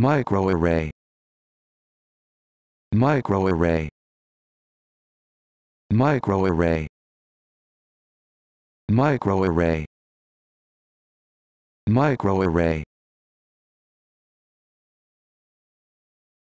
microarray microarray microarray microarray microarray